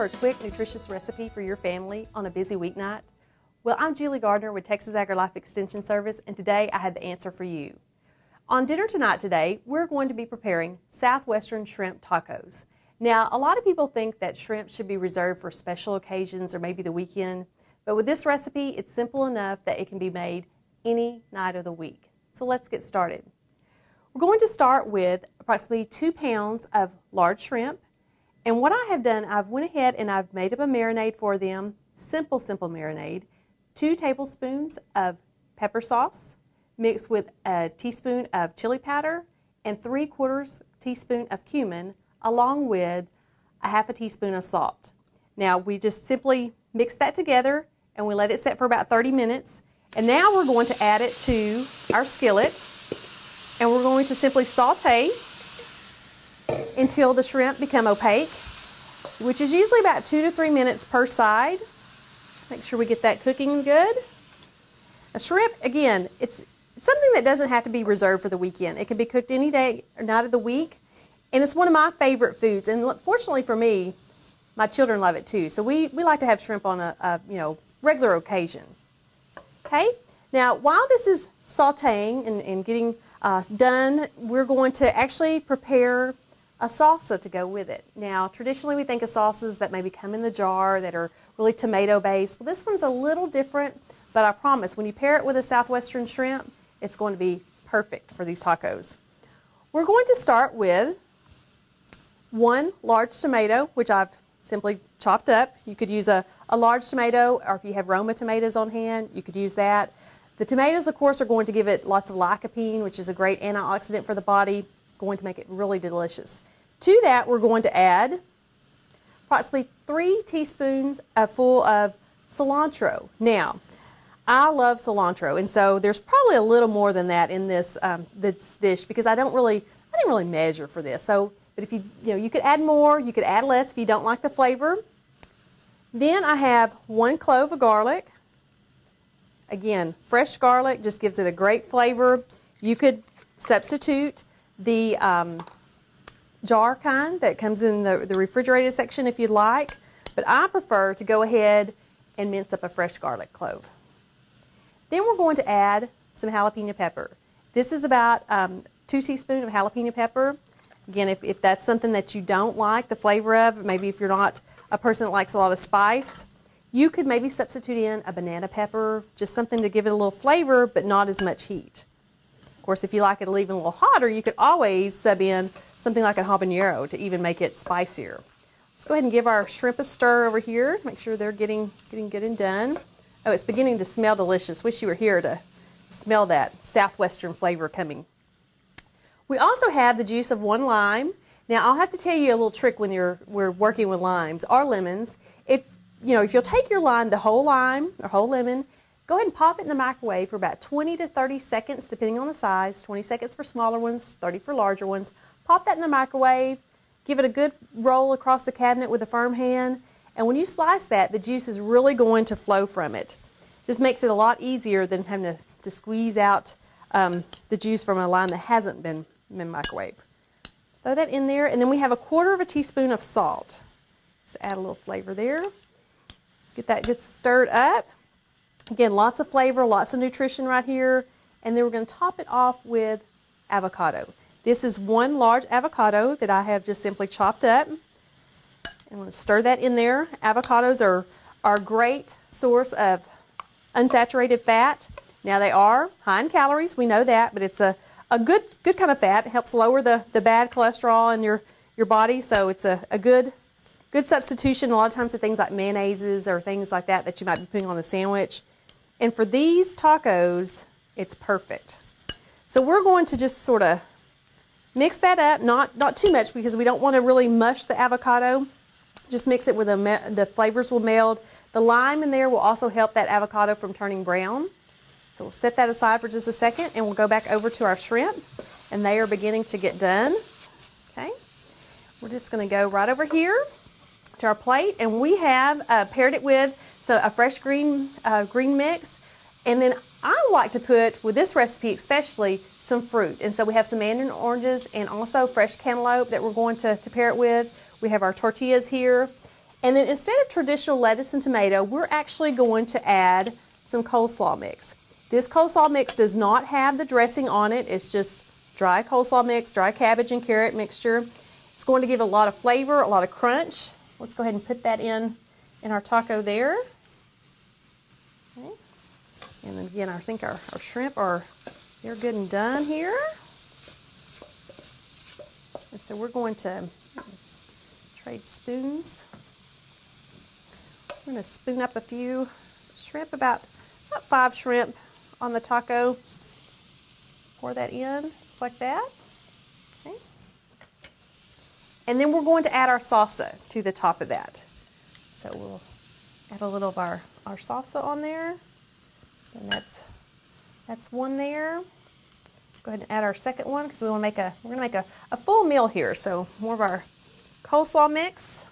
for a quick, nutritious recipe for your family on a busy weeknight? Well, I'm Julie Gardner with Texas AgriLife Extension Service, and today I have the answer for you. On Dinner Tonight today, we're going to be preparing Southwestern Shrimp Tacos. Now, a lot of people think that shrimp should be reserved for special occasions or maybe the weekend, but with this recipe, it's simple enough that it can be made any night of the week. So let's get started. We're going to start with approximately two pounds of large shrimp, and what I have done, I've went ahead and I've made up a marinade for them, simple, simple marinade, two tablespoons of pepper sauce mixed with a teaspoon of chili powder and three quarters teaspoon of cumin along with a half a teaspoon of salt. Now we just simply mix that together and we let it set for about 30 minutes. And now we're going to add it to our skillet and we're going to simply saute until the shrimp become opaque, which is usually about two to three minutes per side. Make sure we get that cooking good. A shrimp, again, it's, it's something that doesn't have to be reserved for the weekend. It can be cooked any day or night of the week, and it's one of my favorite foods. And fortunately for me, my children love it too. So we, we like to have shrimp on a, a you know regular occasion. Okay, now while this is sauteing and, and getting uh, done, we're going to actually prepare a salsa to go with it. Now, traditionally we think of sauces that maybe come in the jar that are really tomato based. Well, this one's a little different, but I promise when you pair it with a southwestern shrimp, it's going to be perfect for these tacos. We're going to start with one large tomato, which I've simply chopped up. You could use a, a large tomato, or if you have Roma tomatoes on hand, you could use that. The tomatoes, of course, are going to give it lots of lycopene, which is a great antioxidant for the body, going to make it really delicious. To that, we're going to add approximately three teaspoons a full of cilantro. Now, I love cilantro, and so there's probably a little more than that in this um, this dish because I don't really I didn't really measure for this. So, but if you you know you could add more, you could add less if you don't like the flavor. Then I have one clove of garlic. Again, fresh garlic just gives it a great flavor. You could substitute the um, jar kind that comes in the, the refrigerated section if you'd like, but I prefer to go ahead and mince up a fresh garlic clove. Then we're going to add some jalapeno pepper. This is about um, two teaspoons of jalapeno pepper. Again, if, if that's something that you don't like the flavor of, maybe if you're not a person that likes a lot of spice, you could maybe substitute in a banana pepper, just something to give it a little flavor, but not as much heat. Of course, if you like it even a little hotter, you could always sub in something like a habanero to even make it spicier. Let's go ahead and give our shrimp a stir over here. Make sure they're getting, getting good and done. Oh, it's beginning to smell delicious. Wish you were here to smell that southwestern flavor coming. We also have the juice of one lime. Now, I'll have to tell you a little trick when you're we're working with limes or lemons. If you know, if you'll take your lime, the whole lime or whole lemon, go ahead and pop it in the microwave for about 20 to 30 seconds, depending on the size. 20 seconds for smaller ones, 30 for larger ones. Pop that in the microwave, give it a good roll across the cabinet with a firm hand, and when you slice that, the juice is really going to flow from it. Just makes it a lot easier than having to, to squeeze out um, the juice from a line that hasn't been, been microwaved. Throw that in there, and then we have a quarter of a teaspoon of salt. Just add a little flavor there. Get that good stirred up. Again, lots of flavor, lots of nutrition right here. And then we're going to top it off with avocado. This is one large avocado that I have just simply chopped up. I'm going to stir that in there. Avocados are, are a great source of unsaturated fat. Now they are high in calories, we know that, but it's a, a good good kind of fat. It helps lower the, the bad cholesterol in your, your body, so it's a, a good good substitution a lot of times for things like mayonnaises or things like that that you might be putting on a sandwich. And for these tacos, it's perfect. So we're going to just sort of Mix that up, not, not too much because we don't want to really mush the avocado. Just mix it where the, the flavors will meld. The lime in there will also help that avocado from turning brown. So we'll set that aside for just a second and we'll go back over to our shrimp and they are beginning to get done. Okay, we're just gonna go right over here to our plate and we have uh, paired it with so a fresh green, uh, green mix. And then I like to put, with this recipe especially, some fruit. And so we have some mandarin oranges and also fresh cantaloupe that we're going to, to pair it with. We have our tortillas here. And then instead of traditional lettuce and tomato, we're actually going to add some coleslaw mix. This coleslaw mix does not have the dressing on it. It's just dry coleslaw mix, dry cabbage and carrot mixture. It's going to give a lot of flavor, a lot of crunch. Let's go ahead and put that in in our taco there. Okay. And then again, I think our, our shrimp are they're good and done here. And so we're going to trade spoons. We're going to spoon up a few shrimp, about, about five shrimp on the taco. Pour that in just like that. Okay. And then we're going to add our salsa to the top of that. So we'll add a little of our, our salsa on there. And that's that's one there. go ahead and add our second one because we want to make a we're gonna make a, a full meal here. So more of our coleslaw mix.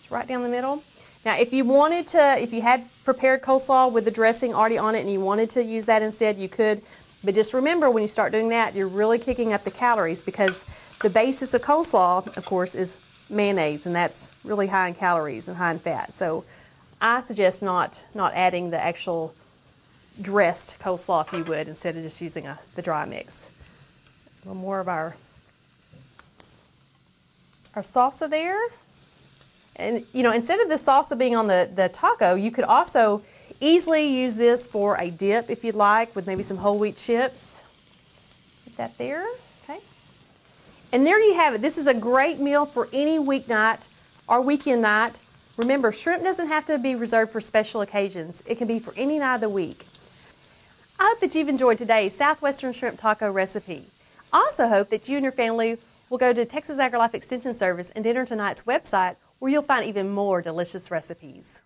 It's right down the middle. Now, if you wanted to, if you had prepared coleslaw with the dressing already on it and you wanted to use that instead, you could. But just remember when you start doing that, you're really kicking up the calories because the basis of coleslaw, of course, is mayonnaise, and that's really high in calories and high in fat. So I suggest not not adding the actual dressed coleslaw if you would instead of just using a, the dry mix. A little more of our, our salsa there. And you know, instead of the salsa being on the, the taco, you could also easily use this for a dip if you'd like with maybe some whole wheat chips. Put that there, okay. And there you have it. This is a great meal for any weeknight or weekend night. Remember, shrimp doesn't have to be reserved for special occasions. It can be for any night of the week. I hope that you've enjoyed today's Southwestern Shrimp Taco recipe. I also hope that you and your family will go to Texas AgriLife Extension Service and Dinner Tonight's website where you'll find even more delicious recipes.